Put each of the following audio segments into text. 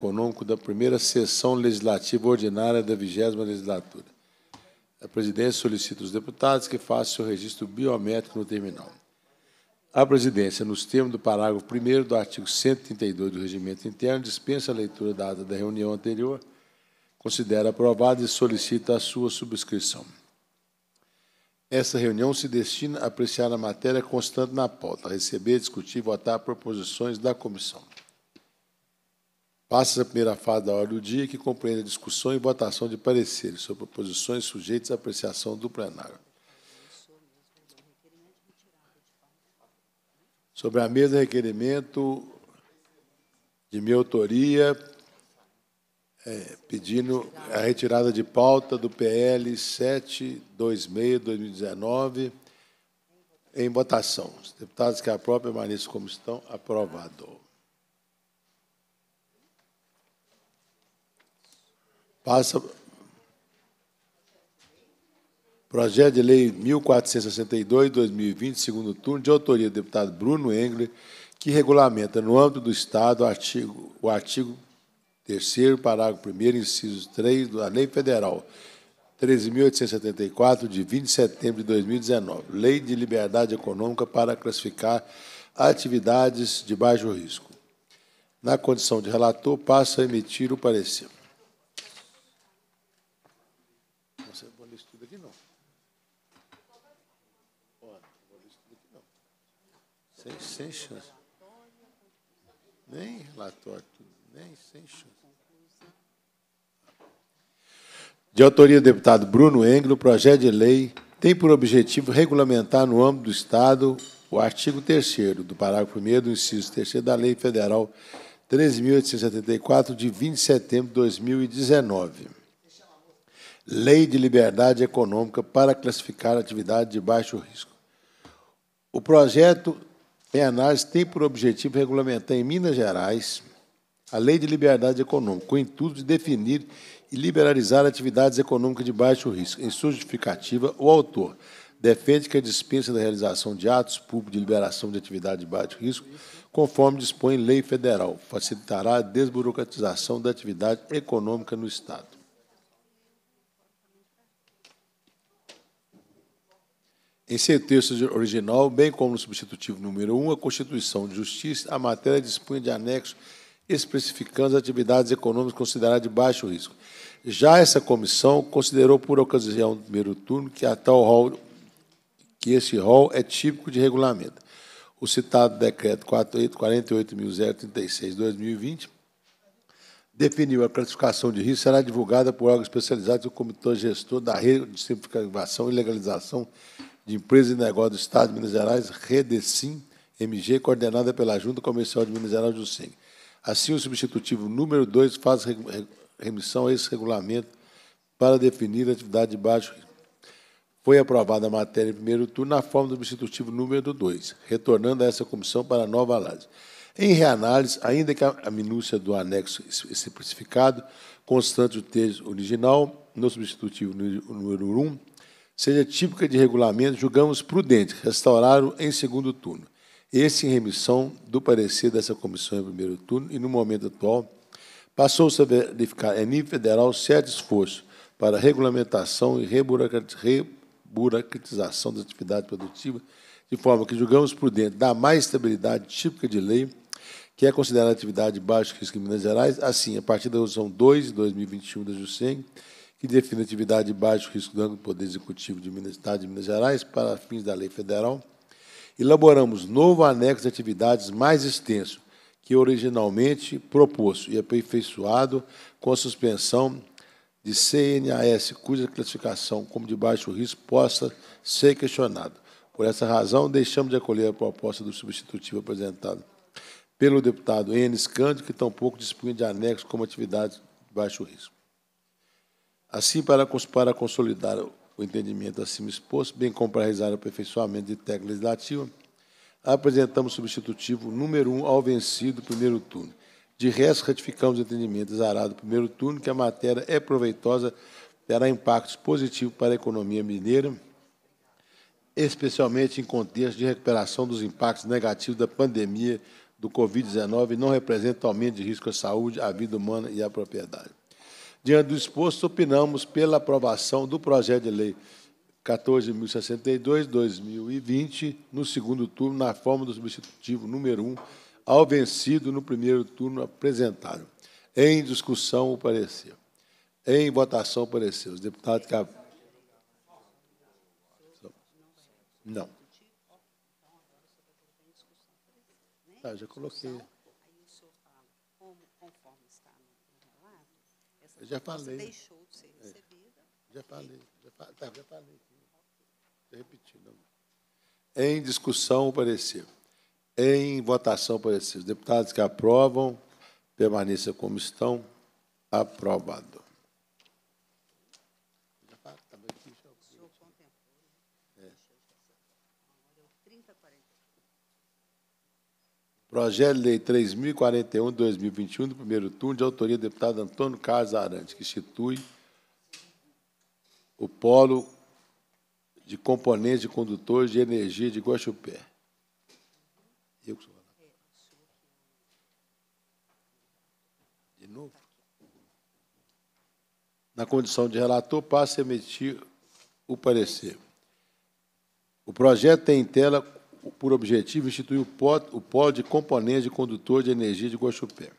Econômico da primeira sessão legislativa ordinária da vigésima legislatura. A presidência solicita os deputados que façam seu registro biométrico no terminal. A presidência, nos termos do parágrafo 1 do artigo 132 do Regimento Interno, dispensa a leitura da ata da reunião anterior, considera aprovada e solicita a sua subscrição. Essa reunião se destina a apreciar a matéria constante na pauta, receber, discutir e votar proposições da comissão. Passa a primeira fase da hora do dia, que compreende a discussão e votação de pareceres sobre proposições sujeitas à apreciação do plenário. Sobre a mesa, requerimento de minha autoria, é, pedindo a retirada de pauta do PL 726-2019, em votação. Os deputados que própria permaneçam como estão. Aprovado. Passa. Projeto de Lei 1462, 2020, segundo turno, de autoria do deputado Bruno Engler, que regulamenta, no âmbito do Estado, o artigo, o artigo 3 parágrafo 1 inciso 3 da Lei Federal 13.874, de 20 de setembro de 2019, Lei de Liberdade Econômica para classificar atividades de baixo risco. Na condição de relator, passa a emitir o parecer. Sem, sem chance. Nem relatório, nem sem chance. De autoria do deputado Bruno Engel, o projeto de lei tem por objetivo regulamentar no âmbito do Estado o artigo 3 do parágrafo 1 do inciso 3 da Lei Federal 13.874, de 20 de setembro de 2019. Lei de Liberdade Econômica para classificar atividade de baixo risco. O projeto minha análise tem por objetivo regulamentar em Minas Gerais a Lei de Liberdade Econômica, com o intuito de definir e liberalizar atividades econômicas de baixo risco. Em sua justificativa, o autor defende que a dispensa da realização de atos públicos de liberação de atividade de baixo risco, conforme dispõe lei federal, facilitará a desburocratização da atividade econômica no Estado. Em seu texto original, bem como no substitutivo número 1, a Constituição de Justiça, a matéria dispunha de anexo especificando as atividades econômicas consideradas de baixo risco. Já essa comissão considerou, por ocasião do primeiro turno, que a tal rol, que esse rol é típico de regulamento. O citado decreto 48.036-2020 definiu a classificação de risco será divulgada por especializado e o Comitê Gestor da Rede de Simplificação e Legalização de Empresa e negócios do Estado de Minas Gerais, Redecim MG, coordenada pela Junta Comercial de Minas Gerais do SIM. Assim, o substitutivo número 2 faz remissão a esse regulamento para definir a atividade de baixo Foi aprovada a matéria em primeiro turno na forma do substitutivo número 2, retornando a essa comissão para nova análise. Em reanálise, ainda que a minúcia do anexo simplificado, constante o texto original, no substitutivo número 1, um, seja típica de regulamento, julgamos prudente restaurá-lo em segundo turno. Esse em remissão do parecer dessa comissão em primeiro turno e, no momento atual, passou-se a verificar em nível federal certo esforço para regulamentação e reburocratização da atividade produtiva, de forma que julgamos prudente dar mais estabilidade típica de lei, que é considerada atividade de baixo risco em Minas Gerais. Assim, a partir da resolução 2 de 2021 da JUSEM, que define atividade de baixo risco do Poder Executivo de Minas, Estado de Minas Gerais para fins da lei federal, elaboramos novo anexo de atividades mais extenso, que originalmente proposto e aperfeiçoado com a suspensão de CNAS, cuja classificação como de baixo risco possa ser questionada. Por essa razão, deixamos de acolher a proposta do substitutivo apresentado pelo deputado Enes Cândido, que tampouco dispunha de anexo como atividade de baixo risco. Assim, para, para consolidar o entendimento acima exposto, bem como para realizar o aperfeiçoamento de técnica legislativa, apresentamos substitutivo número 1 um ao vencido do primeiro turno. De resto, ratificamos o entendimento exarado do primeiro turno, que a matéria é proveitosa, terá impactos positivos para a economia mineira, especialmente em contexto de recuperação dos impactos negativos da pandemia do Covid-19 e não representa aumento de risco à saúde, à vida humana e à propriedade. Diante do exposto, opinamos pela aprovação do projeto de lei 14.062-2020, no segundo turno, na forma do substitutivo número 1, ao vencido no primeiro turno apresentado. Em discussão, o parecer. Em votação, o parecer. Os deputados que... Não. Ah, já coloquei. Aí o senhor fala conforme está no né? Essa eu já falei. deixou de ser recebida. É. Já falei, já, fa tá, já falei. Estou repetindo. Em discussão, parecer. Em votação, parecer. Os deputados que aprovam, permaneçam como estão. Aprovado. Projeto de Lei 3041 de 2021, do primeiro turno, de autoria do deputado Antônio Carlos Arantes, que institui o polo de componentes e condutores de energia de Guaxupé. Eu que sou De novo. Na condição de relator, passa a emitir o parecer. O projeto tem em tela por objetivo instituir o polo de componente de condutor de energia de Guaxupé.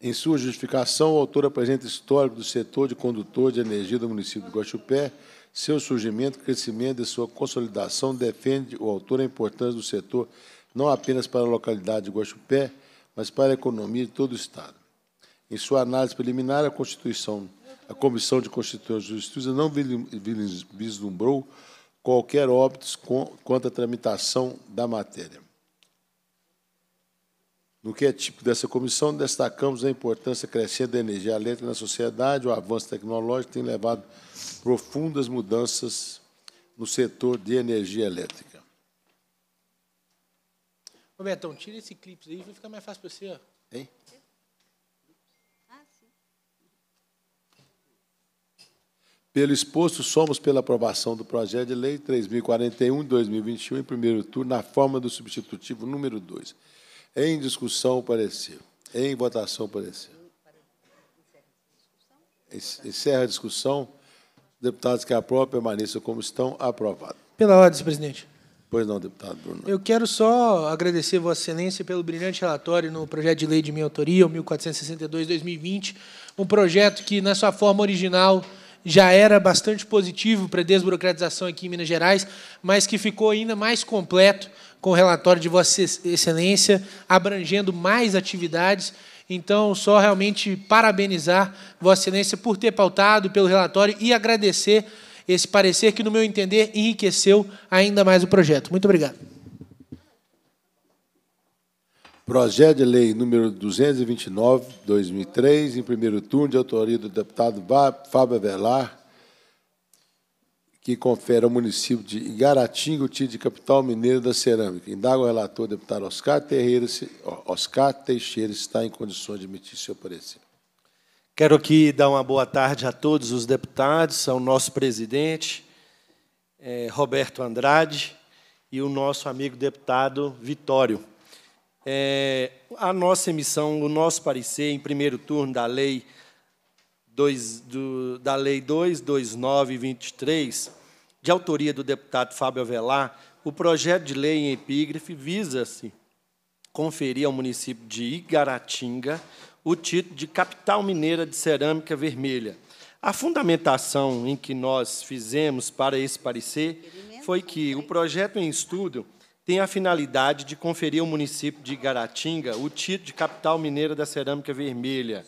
Em sua justificação, o autor apresenta histórico do setor de condutor de energia do município de Guaxupé, seu surgimento, crescimento e sua consolidação, defende o autor a importância do setor não apenas para a localidade de Guaxupé, mas para a economia de todo o Estado. Em sua análise preliminar, a Constituição, a Comissão de Constituição e Justiça não vislumbrou qualquer óbito quanto à tramitação da matéria. No que é típico dessa comissão, destacamos a importância crescente da energia elétrica na sociedade. O avanço tecnológico tem levado profundas mudanças no setor de energia elétrica. Roberto, tira esse clipe aí, vai ficar mais fácil para você. Hein? Pelo exposto, somos pela aprovação do projeto de lei 3041 de 2021, em primeiro turno, na forma do substitutivo número 2. Em discussão, parecer. Em votação, parecer. Encerra a discussão. Deputados que aprovam, permaneçam como estão. Aprovado. Pela ordem, presidente. Pois não, deputado Bruno. Eu quero só agradecer Vossa Excelência pelo brilhante relatório no projeto de lei de minha autoria, o 1462-2020, um projeto que, na sua forma original, já era bastante positivo para a desburocratização aqui em Minas Gerais, mas que ficou ainda mais completo com o relatório de Vossa Excelência, abrangendo mais atividades. Então, só realmente parabenizar Vossa Excelência por ter pautado pelo relatório e agradecer esse parecer que, no meu entender, enriqueceu ainda mais o projeto. Muito obrigado. Projeto de Lei número 229, 2003, em primeiro turno, de autoria do deputado Fábio Avelar, que confere ao município de Igaratinga o título de capital mineiro da cerâmica. Indaga o relator, deputado Oscar, Terreira, Oscar Teixeira, está em condições de emitir seu parecer. Quero aqui dar uma boa tarde a todos os deputados, ao nosso presidente, eh, Roberto Andrade, e o nosso amigo deputado Vitório é, a nossa emissão, o nosso parecer em primeiro turno da lei do, da lei 22923, de autoria do deputado Fábio Avelar, o projeto de lei em epígrafe visa-se conferir ao município de Igaratinga o título de capital mineira de cerâmica vermelha. A fundamentação em que nós fizemos para esse parecer foi que o projeto em estudo tem a finalidade de conferir ao município de Igaratinga o título de capital mineira da cerâmica vermelha.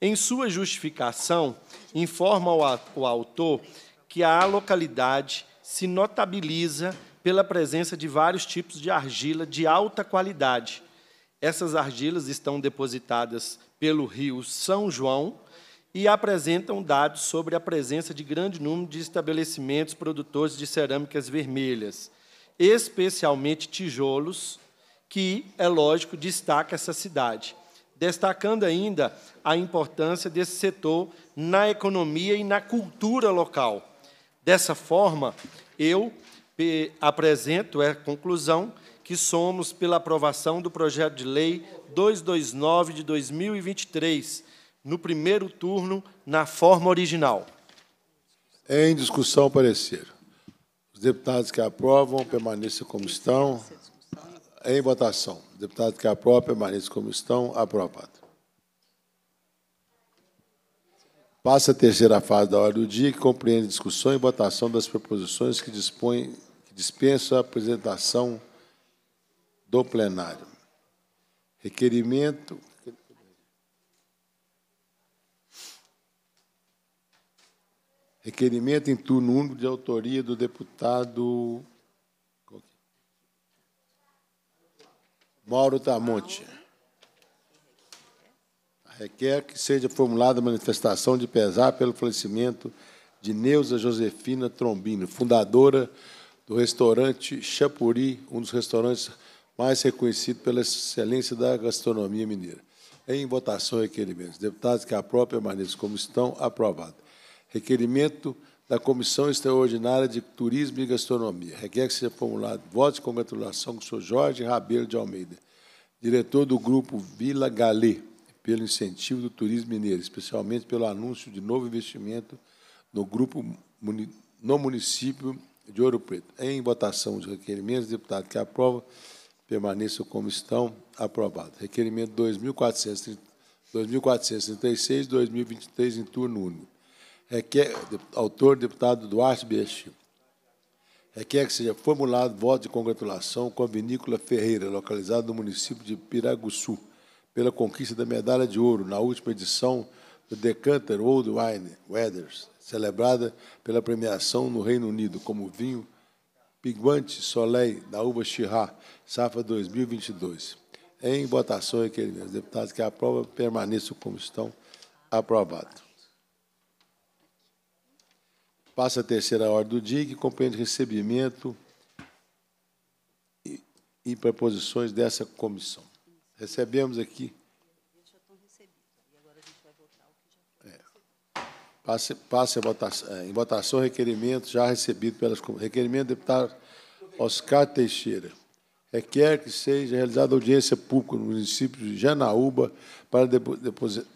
Em sua justificação, informa o autor que a localidade se notabiliza pela presença de vários tipos de argila de alta qualidade. Essas argilas estão depositadas pelo rio São João e apresentam dados sobre a presença de grande número de estabelecimentos produtores de cerâmicas vermelhas especialmente tijolos, que, é lógico, destaca essa cidade, destacando ainda a importância desse setor na economia e na cultura local. Dessa forma, eu apresento a é, conclusão que somos pela aprovação do projeto de lei 229 de 2023, no primeiro turno, na forma original. Em discussão, parecer. Os deputados que aprovam permaneçam como estão. Em votação. Deputado que aprova, permaneça como estão. Aprovado. Passa a terceira fase da ordem do dia, que compreende discussão e votação das proposições que, dispõe, que dispensam a apresentação do plenário. Requerimento Requerimento em turno único de autoria do deputado é? Mauro Tamonte. Requer que seja formulada manifestação de pesar pelo falecimento de Neuza Josefina Trombino, fundadora do restaurante Chapuri, um dos restaurantes mais reconhecidos pela excelência da gastronomia mineira. Em votação, requerimentos. Deputados que a própria maneira como estão. Aprovado. Requerimento da Comissão Extraordinária de Turismo e Gastronomia. Requer que seja formulado voto de congratulação com o senhor Jorge Rabelo de Almeida, diretor do Grupo Vila Galê, pelo incentivo do turismo mineiro, especialmente pelo anúncio de novo investimento no grupo no município de Ouro Preto. Em votação os requerimentos, deputado que aprova permaneçam como estão, aprovado. Requerimento 2.436, 2023, em turno único requer, é é autor deputado Duarte Biesti, requer é que seja formulado voto de congratulação com a vinícola Ferreira, localizada no município de Piraguçu, pela conquista da medalha de ouro na última edição do Decanter Old Wine Weathers, celebrada pela premiação no Reino Unido como vinho Piguante Soleil da uva Chirá, safra 2022. Em votação, requerimentos. Deputados que aprovam permaneçam como estão. Aprovado. Passa a terceira ordem do dia, que compreende recebimento e, e proposições dessa comissão. Recebemos aqui. Passe, passe a votação, é, em votação requerimento já recebido pelas requerimento do deputado Oscar Teixeira requer é é que seja realizada audiência pública no município de Janaúba para,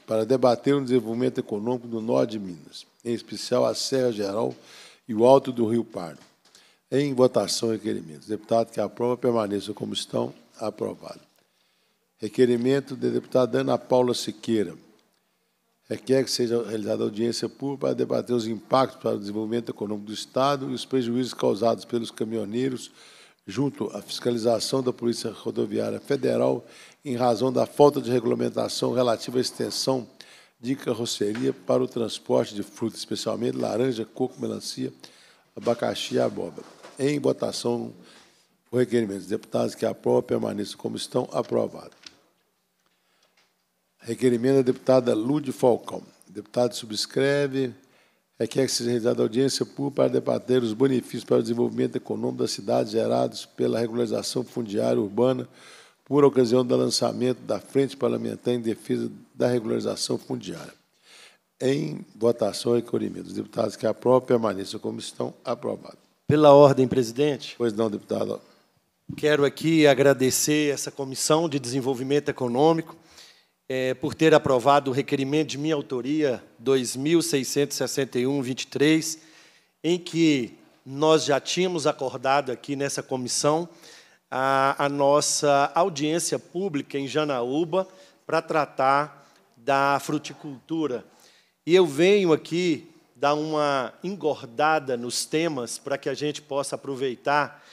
para debater o desenvolvimento econômico do norte de Minas, em especial a Serra Geral e o Alto do Rio Pardo. Em votação, requerimentos. Deputado que aprova, permaneça como estão. Aprovado. Requerimento da deputada Ana Paula Siqueira. Requer é que seja realizada audiência pública para debater os impactos para o desenvolvimento econômico do Estado e os prejuízos causados pelos caminhoneiros junto à fiscalização da Polícia Rodoviária Federal em razão da falta de regulamentação relativa à extensão de carroceria para o transporte de frutas, especialmente laranja, coco, melancia, abacaxi e abóbora. Em votação, o requerimento dos deputados que aprovam permaneçam como estão, aprovado. Requerimento da deputada Lude Falcão. Deputado subscreve. É, é que é seja realizada audiência pública para debater os benefícios para o desenvolvimento econômico das cidades gerados pela regularização fundiária urbana por ocasião do lançamento da Frente Parlamentar em Defesa da Regularização Fundiária. Em votação e recolhimento. Os deputados que aprovam permaneçam como estão. Aprovado. Pela ordem, presidente. Pois não, deputado. Quero aqui agradecer essa Comissão de Desenvolvimento Econômico é, por ter aprovado o requerimento de minha autoria 2661-23, em que nós já tínhamos acordado aqui nessa comissão a, a nossa audiência pública em Janaúba para tratar da fruticultura. E eu venho aqui dar uma engordada nos temas para que a gente possa aproveitar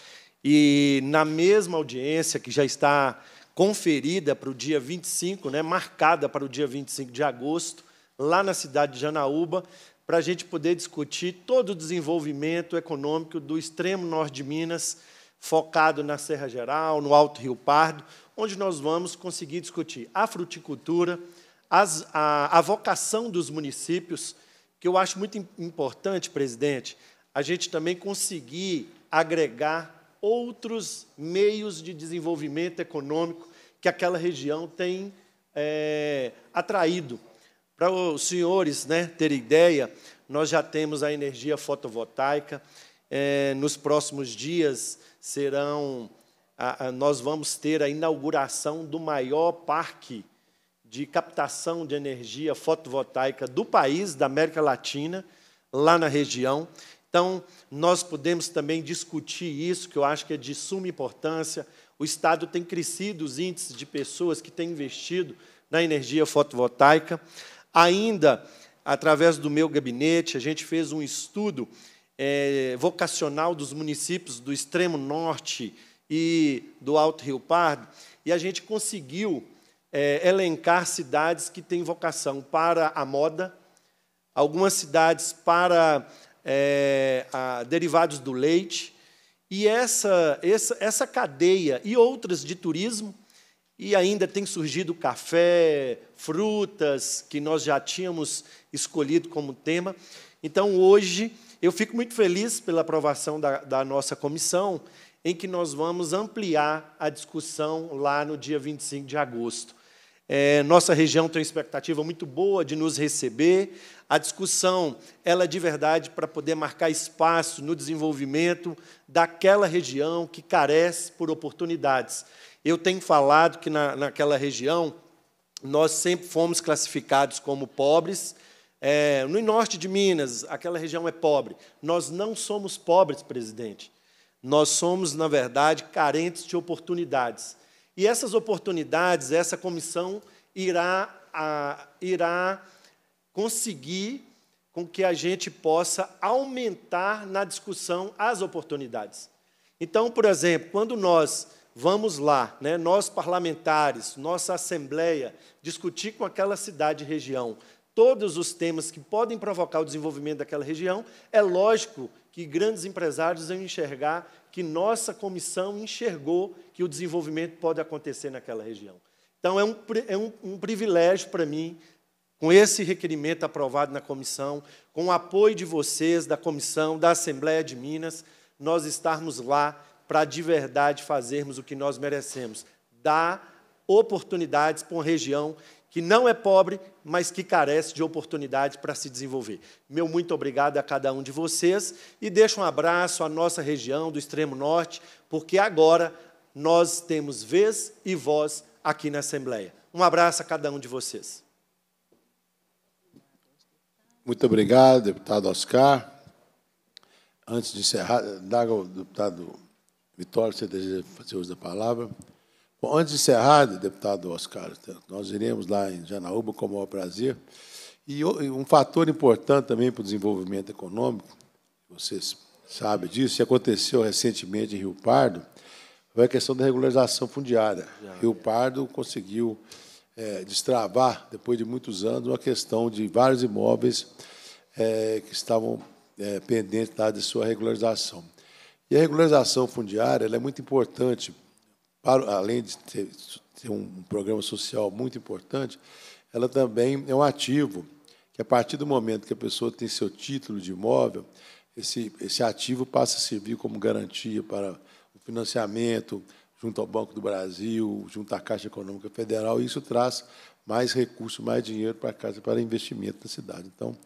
e, na mesma audiência que já está conferida para o dia 25, né, marcada para o dia 25 de agosto, lá na cidade de Janaúba, para a gente poder discutir todo o desenvolvimento econômico do extremo norte de Minas, focado na Serra Geral, no Alto Rio Pardo, onde nós vamos conseguir discutir a fruticultura, as, a, a vocação dos municípios, que eu acho muito importante, presidente, a gente também conseguir agregar outros meios de desenvolvimento econômico que aquela região tem é, atraído. Para os senhores né, terem ideia, nós já temos a energia fotovoltaica. É, nos próximos dias serão. A, a, nós vamos ter a inauguração do maior parque de captação de energia fotovoltaica do país, da América Latina, lá na região. Então, nós podemos também discutir isso, que eu acho que é de suma importância. O Estado tem crescido os índices de pessoas que têm investido na energia fotovoltaica. Ainda, através do meu gabinete, a gente fez um estudo é, vocacional dos municípios do extremo norte e do Alto Rio Pardo, e a gente conseguiu é, elencar cidades que têm vocação para a moda, algumas cidades para é, a derivados do leite, e essa, essa, essa cadeia e outras de turismo, e ainda tem surgido café, frutas, que nós já tínhamos escolhido como tema. Então, hoje, eu fico muito feliz pela aprovação da, da nossa comissão, em que nós vamos ampliar a discussão lá no dia 25 de agosto. É, nossa região tem uma expectativa muito boa de nos receber. A discussão, ela é de verdade para poder marcar espaço no desenvolvimento daquela região que carece por oportunidades. Eu tenho falado que na, naquela região nós sempre fomos classificados como pobres. É, no norte de Minas, aquela região é pobre. Nós não somos pobres, presidente. Nós somos, na verdade, carentes de oportunidades. E essas oportunidades, essa comissão irá, a, irá conseguir com que a gente possa aumentar na discussão as oportunidades. Então, por exemplo, quando nós vamos lá, né, nós parlamentares, nossa Assembleia, discutir com aquela cidade e região todos os temas que podem provocar o desenvolvimento daquela região, é lógico que grandes empresários vão enxergar que nossa comissão enxergou que o desenvolvimento pode acontecer naquela região. Então, é um, é um, um privilégio para mim com esse requerimento aprovado na comissão, com o apoio de vocês, da comissão, da Assembleia de Minas, nós estarmos lá para de verdade fazermos o que nós merecemos, dar oportunidades para uma região que não é pobre, mas que carece de oportunidades para se desenvolver. Meu muito obrigado a cada um de vocês e deixo um abraço à nossa região do extremo norte, porque agora nós temos vez e voz aqui na Assembleia. Um abraço a cada um de vocês. Muito obrigado, deputado Oscar. Antes de encerrar, Daga, o deputado Vitório, você deseja fazer uso da palavra. Bom, antes de encerrar, deputado Oscar, nós iremos lá em Janaúba, com é o maior prazer. E um fator importante também para o desenvolvimento econômico, vocês sabem disso, e aconteceu recentemente em Rio Pardo, foi a questão da regularização fundiária. Rio Pardo conseguiu é, destravar, depois de muitos anos, uma questão de vários imóveis é, que estavam é, pendentes tá, de sua regularização. E a regularização fundiária é muito importante, para, além de ter, ter um programa social muito importante, ela também é um ativo, que a partir do momento que a pessoa tem seu título de imóvel, esse, esse ativo passa a servir como garantia para o financiamento, junto ao Banco do Brasil, junto à Caixa Econômica Federal, e isso traz mais recurso, mais dinheiro para casa para investimento na cidade. Então,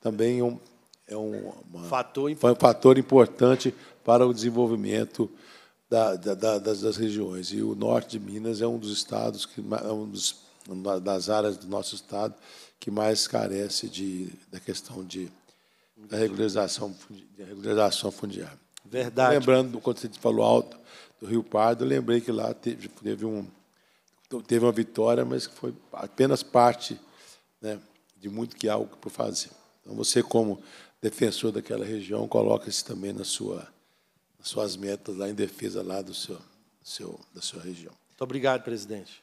também é um, é um, uma, fator, importante. um fator importante para o desenvolvimento da, da, das, das, regiões. E o norte de Minas é um dos estados que é um dos, uma das áreas do nosso estado que mais carece de, da questão de da regularização, de regularização fundiária. Verdade. Lembrando, quando você falou alto do Rio Pardo, eu lembrei que lá teve, teve, um, teve uma vitória, mas que foi apenas parte né, de muito que há algo para fazer. Então, você, como defensor daquela região, coloca se também na sua, nas suas metas lá em defesa lá do seu, do seu, da sua região. Muito obrigado, presidente.